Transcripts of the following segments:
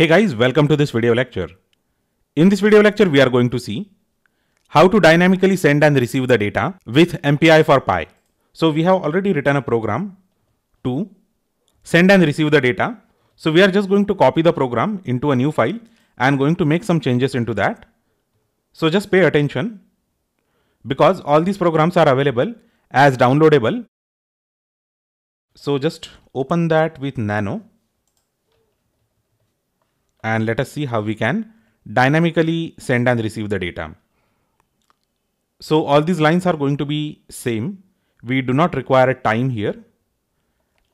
Hey guys, welcome to this video lecture. In this video lecture, we are going to see how to dynamically send and receive the data with MPI for Pi. So we have already written a program to send and receive the data. So we are just going to copy the program into a new file and going to make some changes into that. So just pay attention because all these programs are available as downloadable. So just open that with nano and let us see how we can dynamically send and receive the data. So all these lines are going to be same. We do not require a time here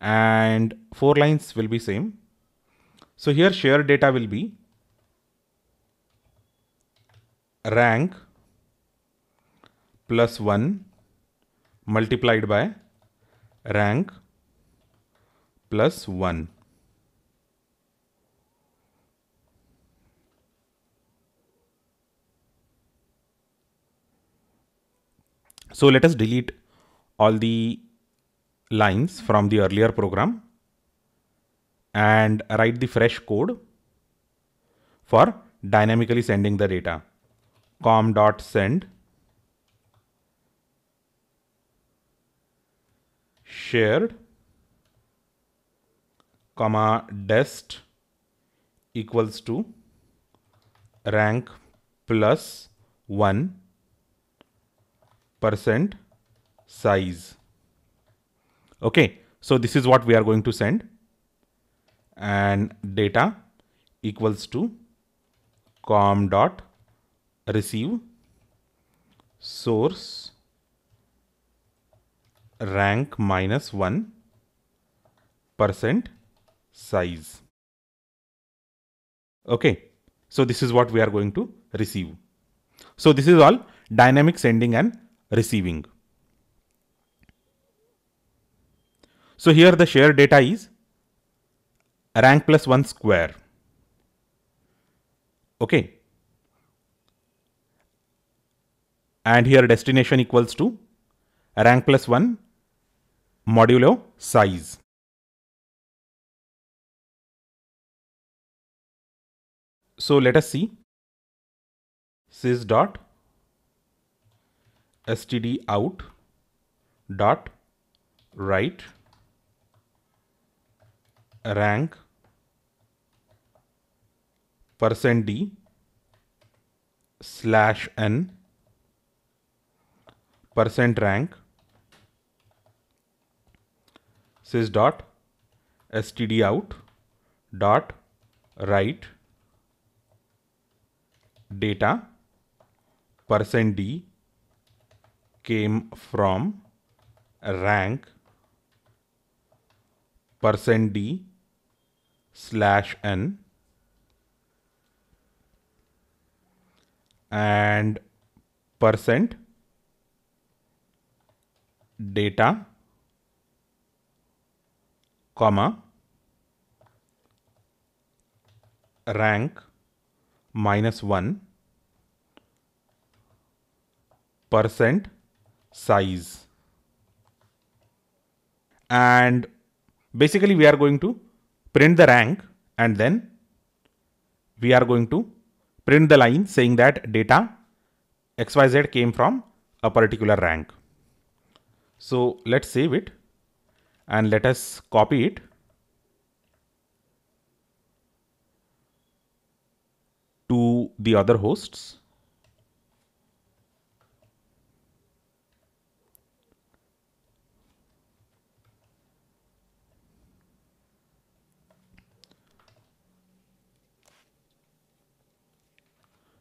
and four lines will be same. So here shared data will be rank plus 1 multiplied by rank plus 1. So let us delete all the lines from the earlier program and write the fresh code for dynamically sending the data. com dot send shared comma dest equals to rank plus 1 percent size. Okay, so this is what we are going to send and data equals to com dot receive source rank minus 1 percent size. Okay, so this is what we are going to receive. So this is all dynamic sending and receiving. So here the shared data is rank plus 1 square. Okay. And here destination equals to rank plus 1 modulo size. So let us see sys dot std out dot write rank percent d slash n percent rank sys dot std out dot write data percent d came from rank percent %d slash n and percent data comma rank minus 1 percent size. And basically we are going to print the rank and then we are going to print the line saying that data XYZ came from a particular rank. So let's save it and let us copy it. to the other hosts.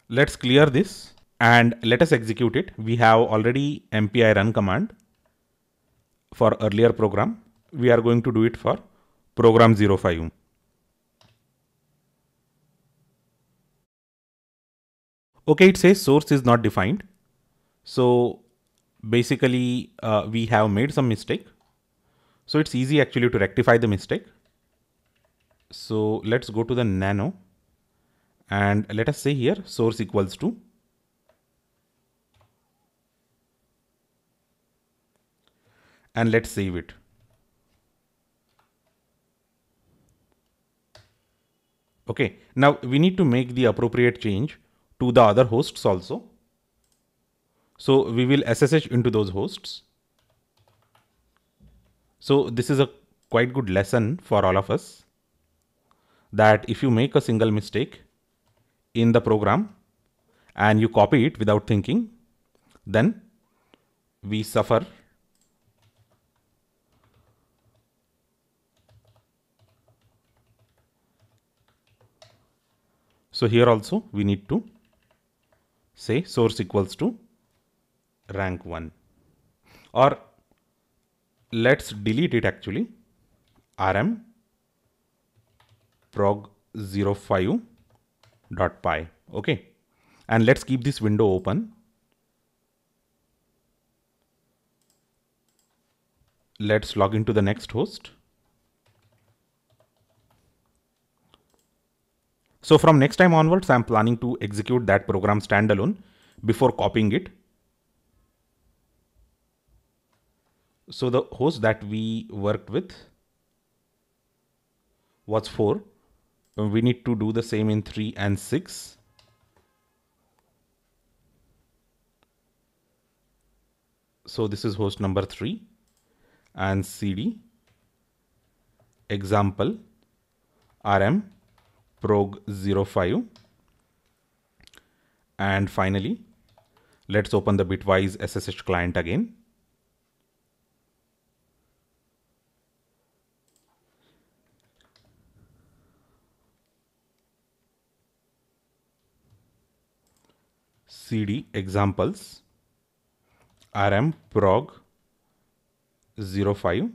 Let's clear this and let us execute it. We have already MPI run command for earlier program. We are going to do it for program 05. Okay, it says source is not defined. So basically uh, we have made some mistake. So it's easy actually to rectify the mistake. So let's go to the nano and let us say here source equals to and let's save it. Okay, now we need to make the appropriate change to the other hosts also. So we will SSH into those hosts. So this is a quite good lesson for all of us that if you make a single mistake, in the program and you copy it without thinking, then we suffer So here also we need to say source equals to rank 1 or let's delete it actually rm prog 05 Dot py. Okay. And let's keep this window open. Let's log into the next host. So from next time onwards, I'm planning to execute that program standalone before copying it. So the host that we worked with was 4 we need to do the same in 3 and 6 so this is host number 3 and cd example rm prog 05 and finally let's open the bitwise ssh client again cd examples rm prog 05.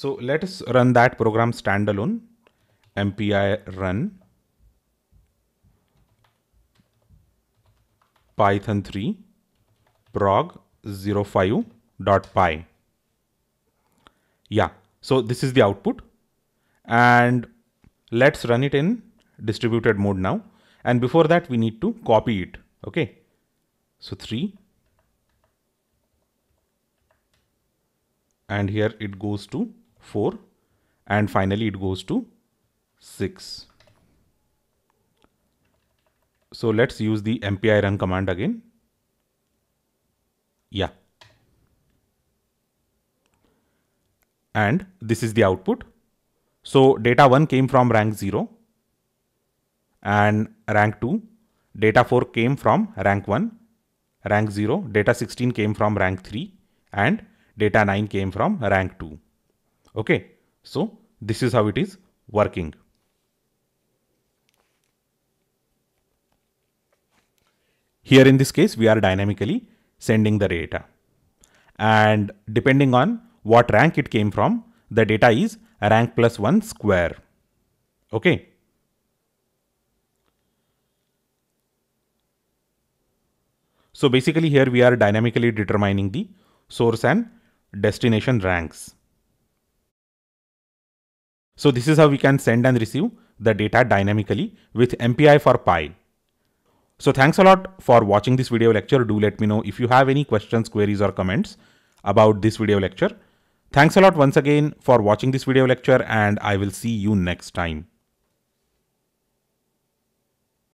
So let us run that program standalone MPI run Python 3 prog 05.py. Yeah, so this is the output and let's run it in distributed mode now and before that we need to copy it okay so 3 and here it goes to 4 and finally it goes to 6 so let's use the mpi run command again yeah and this is the output so data 1 came from rank 0 and rank 2. Data 4 came from rank 1, rank 0, data 16 came from rank 3 and data 9 came from rank 2. Okay, so this is how it is working. Here in this case, we are dynamically sending the data. And depending on what rank it came from, the data is rank plus 1 square. Okay. So basically here we are dynamically determining the source and destination ranks. So this is how we can send and receive the data dynamically with MPI for Py. So thanks a lot for watching this video lecture. Do let me know if you have any questions, queries or comments about this video lecture. Thanks a lot once again for watching this video lecture and I will see you next time.